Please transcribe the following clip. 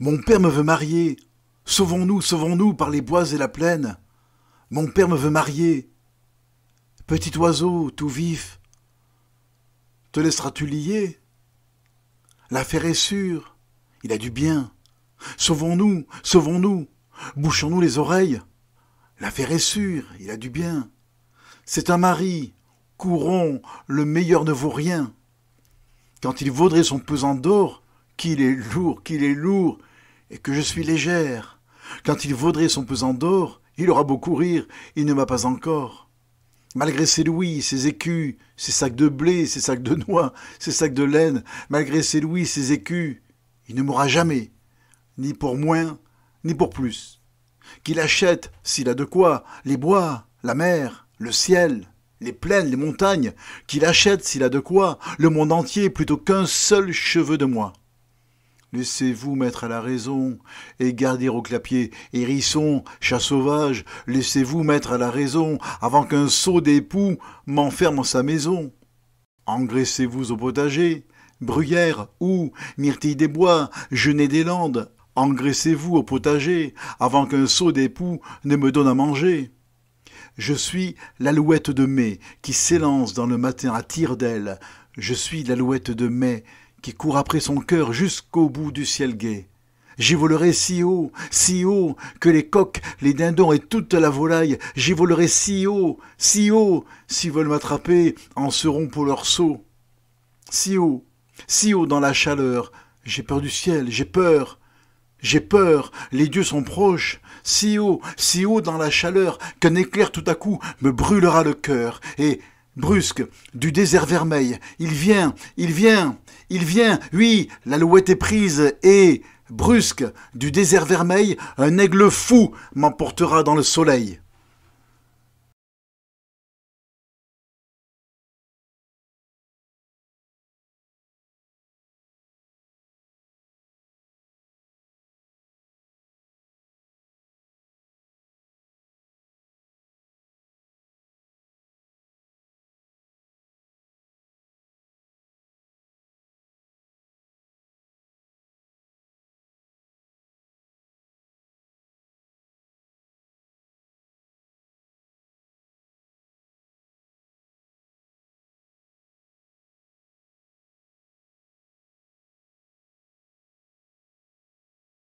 Mon père me veut marier. Sauvons-nous, sauvons-nous par les bois et la plaine. Mon père me veut marier. Petit oiseau, tout vif, te laisseras-tu lier L'affaire est sûre, il a du bien. Sauvons-nous, sauvons-nous, bouchons-nous les oreilles. L'affaire est sûre, il a du bien. C'est un mari, courons, le meilleur ne vaut rien. Quand il vaudrait son pesant d'or, qu'il est lourd, qu'il est lourd, et que je suis légère. Quand il vaudrait son pesant d'or, il aura beau courir, il ne m'a pas encore. Malgré ses louis, ses écus, ses sacs de blé, ses sacs de noix, ses sacs de laine, malgré ses louis, ses écus, il ne mourra jamais, ni pour moins, ni pour plus. Qu'il achète, s'il a de quoi, les bois, la mer, le ciel, les plaines, les montagnes, qu'il achète, s'il a de quoi, le monde entier plutôt qu'un seul cheveu de moi. Laissez-vous mettre à la raison et garder au clapier, hérisson, chat sauvage, laissez-vous mettre à la raison avant qu'un sot d'époux m'enferme en sa maison. Engraissez-vous au potager, bruyère ou myrtille des bois, genêt des landes, engraissez-vous au potager avant qu'un sot d'époux ne me donne à manger. Je suis l'alouette de mai qui s'élance dans le matin à tire d'aile. Je suis l'alouette de mai qui court après son cœur jusqu'au bout du ciel gai. J'y volerai si haut, si haut, que les coqs, les dindons et toute la volaille, j'y volerai si haut, si haut, s'ils veulent m'attraper, en seront pour leur saut. Si haut, si haut dans la chaleur, j'ai peur du ciel, j'ai peur, j'ai peur, les dieux sont proches, si haut, si haut dans la chaleur, qu'un éclair tout à coup me brûlera le cœur, et brusque, du désert vermeil. Il vient, il vient, il vient. Oui, l'alouette est prise et, brusque, du désert vermeil, un aigle fou m'emportera dans le soleil.